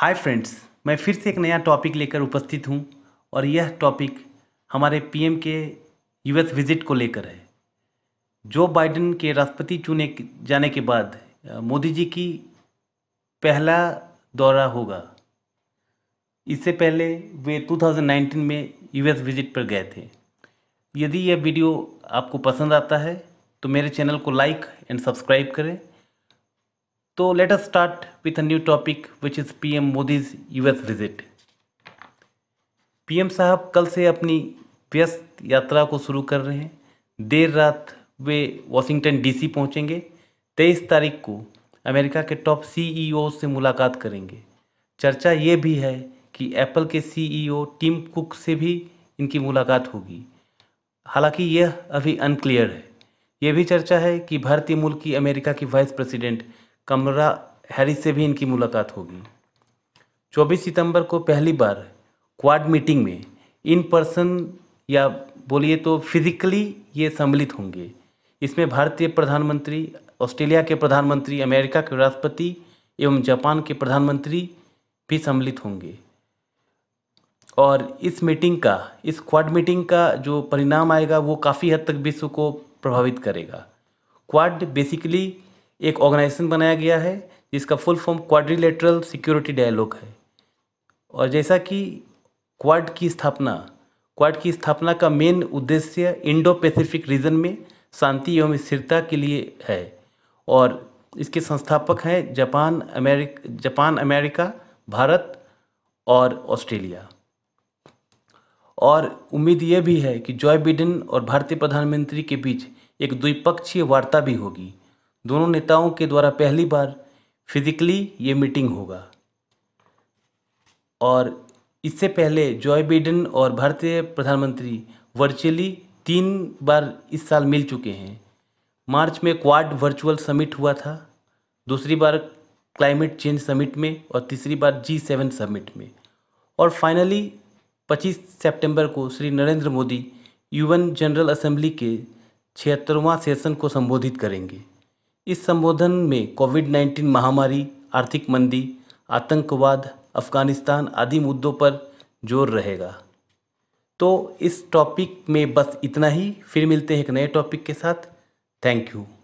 hi friends मैं फिर से एक नया टॉपिक लेकर उपस्थित हूँ और यह टॉपिक हमारे पीएम के यूएस विजिट को लेकर है जो बाइडेन के राष्ट्रपति चुने जाने के बाद मोदी जी की पहला दौरा होगा इससे पहले वे 2019 में यूएस विजिट पर गए थे यदि यह वीडियो आपको पसंद आता है तो मेरे चैनल को लाइक एंड सब्सक्राइब करें So तो let us start with a new topic which is PM Modi's visit P PM साहब कल से अपनी व्यस्त यात्रा को शुरू कर रहे हैं देर रात वे वॉशिंगटन डीसी पहुंचेंगे तेईस तारीख को अमेरिका के टॉप सीईओ e से मुलाकात करेंगे चर्चा ये भी है कि एप्पल के सीईओ टीम कुक से भी इनकी मुलाकात होगी हालांकि यह अभी अनक्लियर है यह भी चर्चा है कि भारतीय मूल की अमेरिका की वाइस प्रेसिडेंट कमरा हैरिस से भी इनकी मुलाकात होगी 24 सितंबर को पहली बार क्वाड मीटिंग में इन पर्सन या बोलिए तो फिजिकली ये सम्मिलित होंगे इसमें भारतीय प्रधानमंत्री ऑस्ट्रेलिया के प्रधानमंत्री अमेरिका के राष्ट्रपति एवं जापान के प्रधानमंत्री भी सम्मिलित होंगे और इस मीटिंग का इस क्वाड मीटिंग का जो परिणाम आएगा वो काफ़ी हद तक विश्व को प्रभावित करेगा क्वाड बेसिकली एक ऑर्गेनाइजेशन बनाया गया है जिसका full form quadrilateral security dialogue है और जैसा कि क्वाड की स्थापना क्वाड की स्थापना का मेन उद्देश्य इंडो पैसिफिक रीजन में शांति एवं स्थिरता के लिए है और इसके संस्थापक हैं जापान अमेरिक जापान अमेरिका भारत और ऑस्ट्रेलिया और उम्मीद यह भी है कि जॉय बिडेन और भारतीय प्रधानमंत्री के बीच एक द्विपक्षीय वार्ता भी होगी दोनों नेताओं के द्वारा पहली बार फिजिकली ये मीटिंग होगा और इससे पहले जॉय बिडेन और भारतीय प्रधानमंत्री वर्चुअली तीन बार इस साल मिल चुके हैं मार्च में क्वाड वर्चुअल समिट हुआ था दूसरी बार क्लाइमेट चेंज समिट में और तीसरी बार जी सेवन समिट में और फाइनली 25 सितंबर को Shri Narendra Modi UN general assembly के छिहत्तरवां सेशन को संबोधित करेंगे इस संबोधन में कोविड नाइन्टीन महामारी आर्थिक मंदी आतंकवाद अफगानिस्तान आदि मुद्दों पर जोर रहेगा तो इस टॉपिक में बस इतना ही फिर मिलते हैं एक नए टॉपिक के साथ थैंक यू